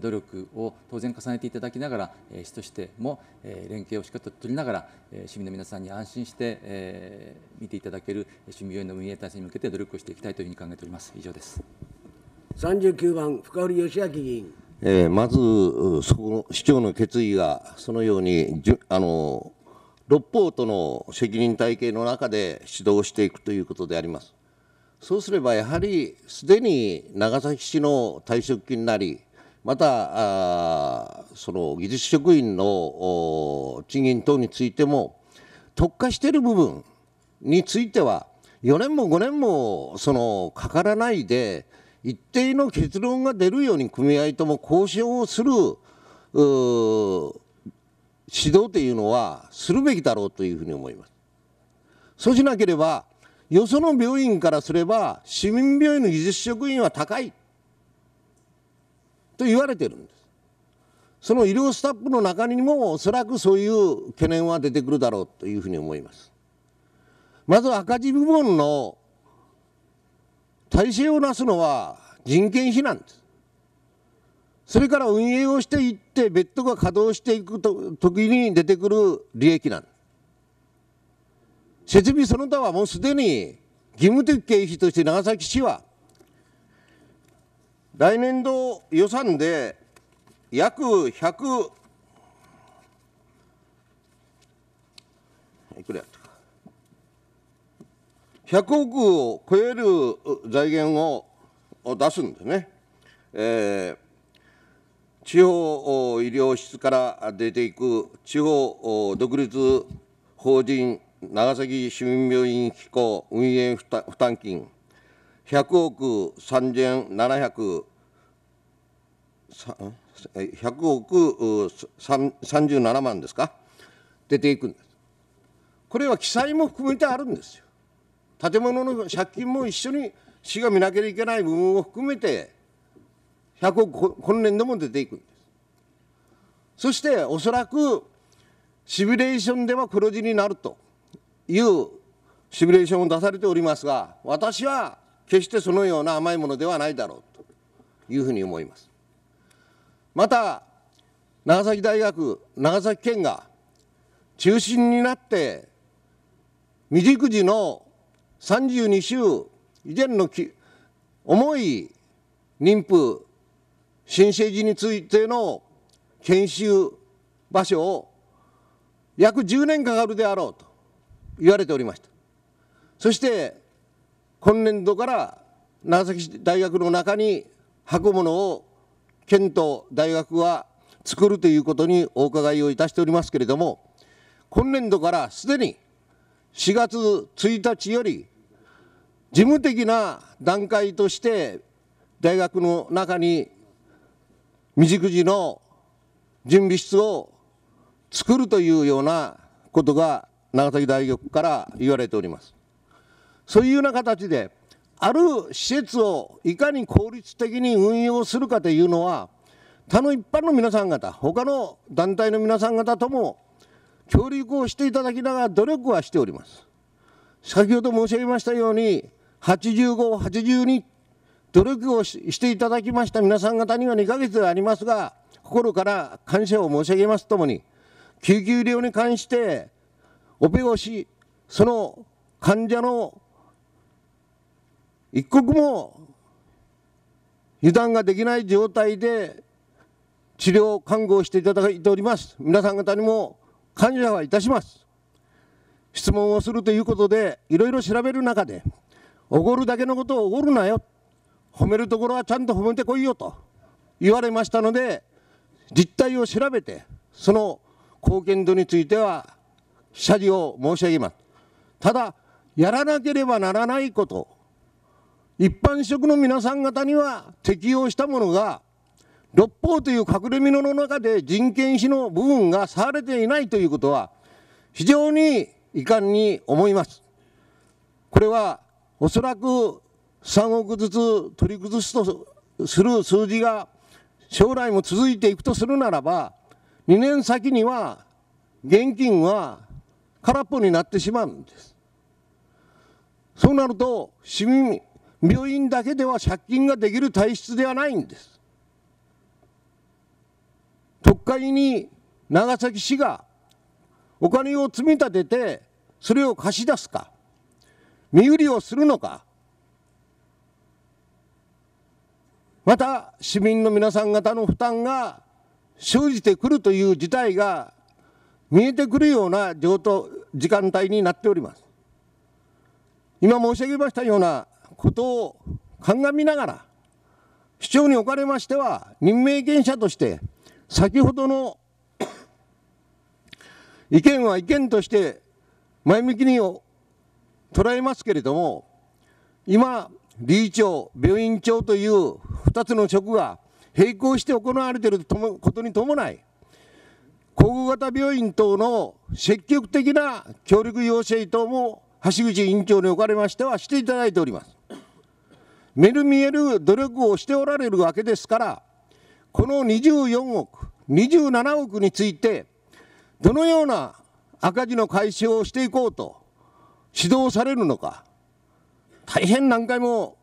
努力を当然重ねていただきながら、市としても連携をしっかりと取りながら、市民の皆さんに安心して、見ていただける市民病院の運営体制に向けて努力をしていきたいというふうに考えております。以上です。39番、深堀義明議員。えー、まずそこの市長の決意がそのようにじゅあの六方との責任体系の中で指導していくということであります。そうすればやはりすでに長崎市の退職金なり、またその技術職員の賃金等についても特化している部分については4年も5年もそのかからないで一定の結論が出るように組合とも交渉をする指導というのはするべきだろうというふうに思います。そうしなければよその病院からすれば市民病院の技術職員は高いと言われてるんです。その医療スタッフの中にもおそらくそういう懸念は出てくるだろうというふうに思います。まず赤字部門の体制をなすのは人件費なんです。それから運営をしていって別途が稼働していくと時に出てくる利益なんです。設備その他はもうすでに義務的経費として長崎市は来年度予算で約100いくらやった100億を超える財源を出すんですね。えー、地方医療室から出ていく地方独立法人長崎市民病院機構運営負担金100億3700 100億37万ですか、出ていくんです。これは記載も含めてあるんですよ。建物の借金も一緒に市が見なければいけない部分を含めて、100億、今年度も出ていくんです。そして、おそらくシミュレーションでは黒字になるというシミュレーションを出されておりますが、私は決してそのような甘いものではないだろうというふうに思います。また、長崎大学、長崎県が中心になって、未熟児の32週以前のき重い妊婦新生児についての研修場所を約10年かかるであろうと言われておりましたそして今年度から長崎大学の中に箱物を県と大学は作るということにお伺いをいたしておりますけれども今年度からすでに4月1日より事務的な段階として大学の中に未熟児の準備室を作るというようなことが長崎大学から言われておりますそういうような形である施設をいかに効率的に運用するかというのは他の一般の皆さん方他の団体の皆さん方とも協力をしていただきながら努力はしております先ほど申し上げましたように85、82努力をしていただきました皆さん方には2ヶ月でありますが、心から感謝を申し上げますともに、救急医療に関してオペをし、その患者の一刻も油断ができない状態で治療、看護をしていただいております。皆さん方にも感謝はいたします。質問をするということで、いろいろ調べる中で、おごるだけのことをおごるなよ褒めるところはちゃんと褒めてこいよと言われましたので実態を調べてその貢献度については謝辞を申し上げますただやらなければならないこと一般職の皆さん方には適用したものが六法という隠れ蓑の中で人権史の部分が触されていないということは非常に遺憾に思いますこれはおそらく3億ずつ取り崩すとする数字が将来も続いていくとするならば、2年先には現金は空っぽになってしまうんです。そうなると、市民、病院だけでは借金ができる体質ではないんです。特会に長崎市がお金を積み立てて、それを貸し出すか。身売りをするのかまた市民の皆さん方の負担が生じてくるという事態が見えてくるような状況時間帯になっております。今申し上げましたようなことを鑑みながら、市長におかれましては、任命権者として、先ほどの意見は意見として、前向きにお捉えますけれども、今、理事長、病院長という2つの職が並行して行われていることに伴い、皇后型病院等の積極的な協力要請等も橋口委員長におかれましてはしていただいております。目に見える努力をしておられるわけですから、この24億、27億について、どのような赤字の解消をしていこうと指導されるのか、大変何回も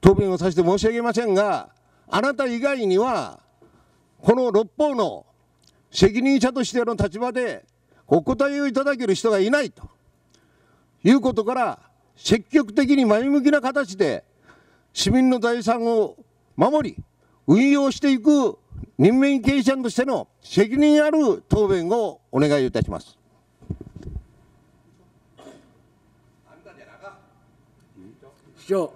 答弁をさせて申し上げませんが、あなた以外には、この六方の責任者としての立場でお答えをいただける人がいないということから、積極的に前向きな形で市民の財産を守り、運用していく任命経営者としての責任ある答弁をお願いいたします。市長。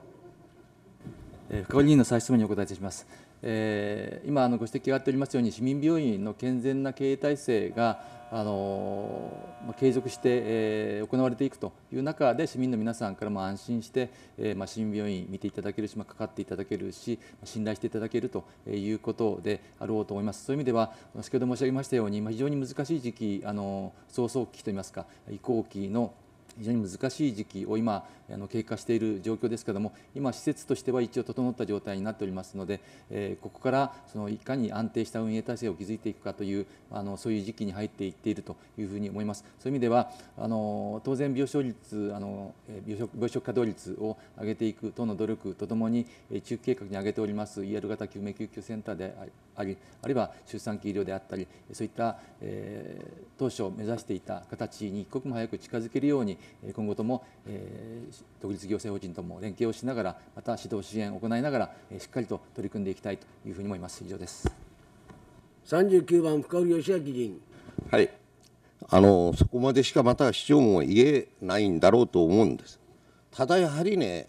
深堀議員の再質問にお答えいたします。えー、今あのご指摘があっておりますように、市民病院の健全な経営体制があの継続して、えー、行われていくという中で、市民の皆さんからも安心して、えーまあ、市民病院見ていただけるし、まかかっていただけるし、ま、信頼していただけるということであろうと思います。そういう意味では、先ほど申し上げましたように、ま非常に難しい時期、あの早々期といいますか、移行期の非常に難しい時期を今あの経過している状況ですけれども今施設としては一応整った状態になっておりますので、えー、ここからそのいかに安定した運営体制を築いていくかというあのそういう時期に入っていっているというふうに思いますそういう意味ではあの当然病床率あの病床病床稼働率を上げていく等の努力とともに中期計画に挙げております ER 型救命救急センターでありあるいは出産期医療であったりそういった、えー、当初目指していた形に一刻も早く近づけるように今後とも、え独立行政法人とも連携をしながらまた指導支援を行いながらしっかりと取り組んでいきたいというふうに思います以上です39番深織義明議員はいあのそこまでしかまた市長も言えないんだろうと思うんですただやはりね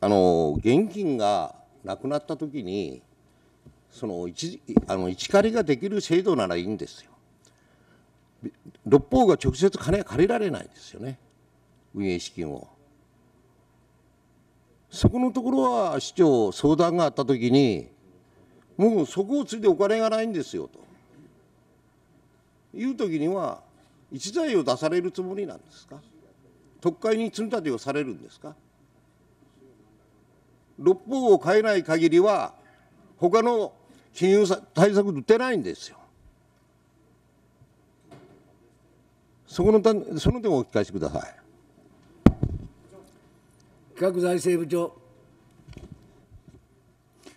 あの現金がなくなった時にその一あの一借りができる制度ならいいんですよ。六方が直接金借りられないですよね。運営資金をそこのところは市長相談があったときにもうそこをついてお金がないんですよというときには一財を出されるつもりなんですか特会に積み立てをされるんですか六方を変えない限りは他の金融対策打てないんですよそこの点、その点をお聞かせください。企画財政部長。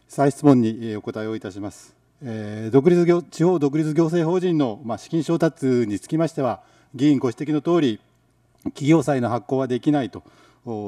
再質問にお答えをいたします。えー、独立業地方独立行政法人の、まあ、資金調達につきましては、議員ご指摘のとおり、企業債の発行はできないと、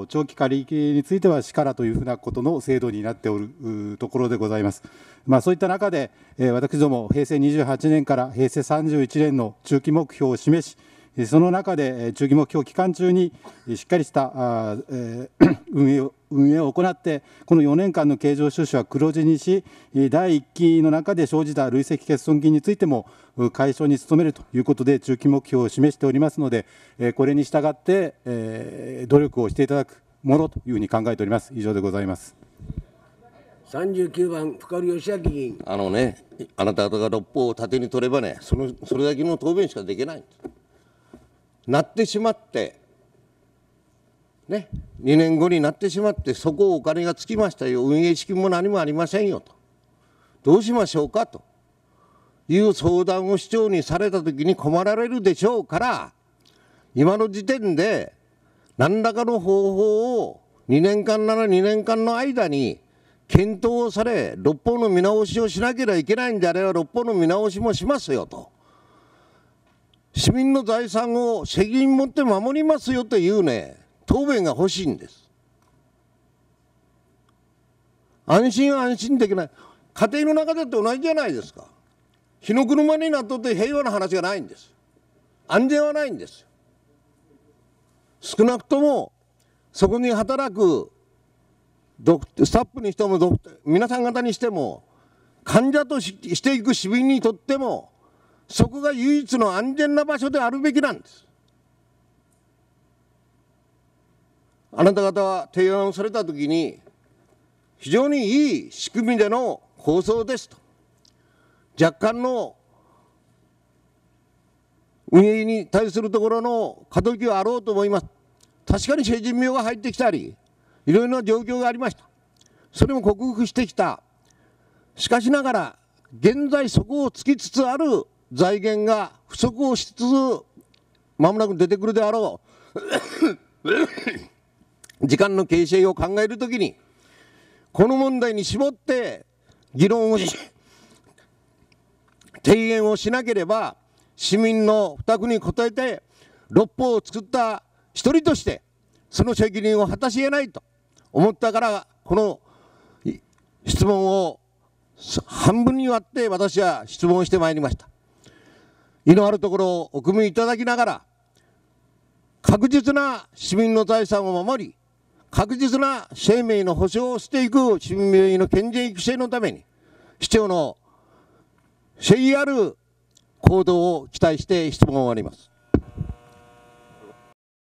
長期借り入れについては、しからというふうなことの制度になっておるところでございます。まあ、そういった中で、えー、私ども、平成28年から平成31年の中期目標を示し、その中で中期目標期間中にしっかりした 運営を運営を行って、この4年間の経常収支は黒字にし、第1期の中で生じた累積欠損金についても解消に努めるということで、中期目標を示しておりますので、これに従って努力をしていただくものというふうに考えております。以上でございます。39番深堀義明議員あのねあなた方が六方を盾に取ればねそのそれだけの答弁しかできないなってしまってね2年後になってしまってそこお金がつきましたよ運営資金も何もありませんよとどうしましょうかという相談を市長にされた時に困られるでしょうから今の時点で何らかの方法を2年間なら2年間の間に検討をされ、六法の見直しをしなければいけないんであれば、六法の見直しもしますよと市民の財産を責任持って守りますよというね、答弁が欲しいんです。安心安心できない。家庭の中だって同じじゃないですか。日の車になっとって平和な話がないんです。安全はないんです。少なくとも、そこに働くスタッフにしても、皆さん方にしても、患者としていく市民にとっても、そこが唯一の安全な場所であるべきなんですあなた方は提案をされたときに非常にいい仕組みでの放送ですと若干の運営に対するところの過渡期はあろうと思います確かに成人病が入ってきたりいろいろな状況がありましたそれも克服してきたしかしながら現在そこをつきつつある財源が不足をしつつ、まもなく出てくるであろう 時間の形成を考えるときに、この問題に絞って議論をし、提言をしなければ、市民の負託に応えて、六法を作った一人として、その責任を果たし得ないと思ったから、この質問を半分に割って私は質問してまいりました。意のあるところをお組みいただきながら、確実な市民の財産を守り、確実な生命の保障をしていく市民病院の健全育成のために、市長の誠意ある行動を期待して質問を終わります。